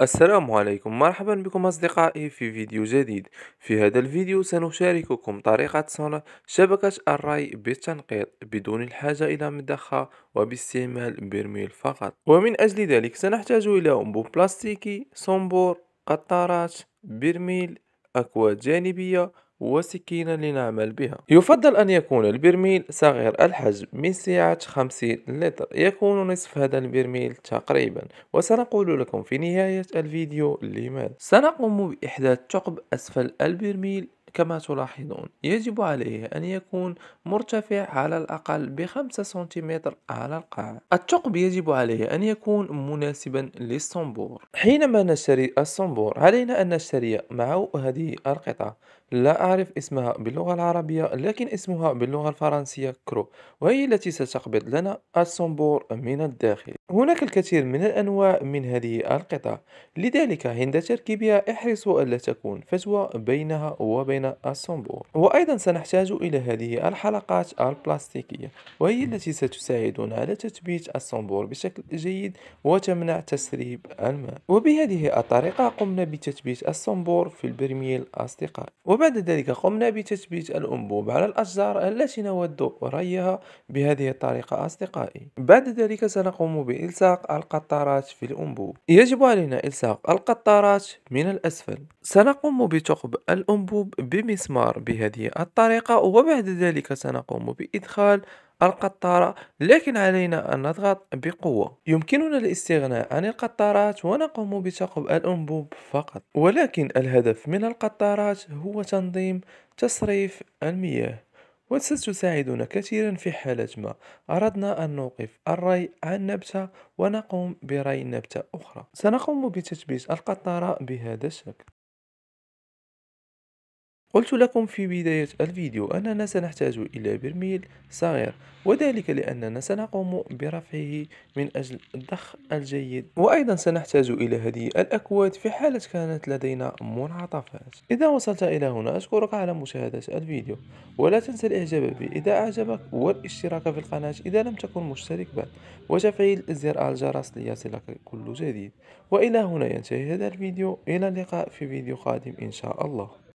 السلام عليكم مرحبا بكم أصدقائي في فيديو جديد في هذا الفيديو سنشارككم طريقة صنع شبكة الري بالتنقيط بدون الحاجة إلى مضخة وباستعمال برميل فقط ومن أجل ذلك سنحتاج إلى أنبوب بلاستيكي صنبور قطارات برميل أكواد جانبية وسكينة لنعمل بها يفضل أن يكون البرميل صغير الحجم من سعة 50 لتر يكون نصف هذا البرميل تقريبا وسنقول لكم في نهاية الفيديو لماذا سنقوم بإحداث ثقب أسفل البرميل كما تلاحظون يجب عليه أن يكون مرتفع على الأقل بخمسة سنتيمتر على القاع الثقب يجب عليه أن يكون مناسبا للصنبور حينما نشتري الصنبور علينا أن نشتري معه هذه القطعة لا أعرف اسمها باللغة العربية لكن اسمها باللغة الفرنسية كرو وهي التي ستقبض لنا الصنبور من الداخل هناك الكثير من الأنواع من هذه القطع لذلك عند تركيبها احرصوا ألا تكون فتوى بينها وبين الصنبور وأيضا سنحتاج إلى هذه الحلقات البلاستيكية وهي التي ستساعدنا على تثبيت الصنبور بشكل جيد وتمنع تسريب الماء وبهذه الطريقة قمنا بتثبيت الصنبور في البرميل أصدقائي وبعد ذلك لذلك قمنا بتثبيت الأنبوب على الأشجار التي نود ريها بهذه الطريقة أصدقائي بعد ذلك سنقوم بإلصاق القطارات في الأنبوب يجب علينا إلصاق القطارات من الأسفل سنقوم بثقب الأنبوب بمسمار بهذه الطريقة وبعد ذلك سنقوم بإدخال القطارة لكن علينا أن نضغط بقوة يمكننا الاستغناء عن القطارات ونقوم بثقب الأنبوب فقط ولكن الهدف من القطارات هو تنظيم تصريف المياه وستساعدنا كثيرا في حالة ما أردنا أن نوقف الري عن نبتة ونقوم بري نبتة أخرى سنقوم بتثبيت القطارة بهذا الشكل قلت لكم في بداية الفيديو أننا سنحتاج إلى برميل صغير وذلك لأننا سنقوم برفعه من أجل الضخ الجيد وأيضا سنحتاج إلى هذه الأكواد في حالة كانت لدينا منعطفات إذا وصلت إلى هنا أشكرك على مشاهدة الفيديو ولا تنسى الإعجاب به إذا أعجبك والاشتراك في القناة إذا لم تكن مشترك بعد وتفعيل زر الجرس ليصلك كل جديد وإلى هنا ينتهي هذا الفيديو إلى اللقاء في فيديو قادم إن شاء الله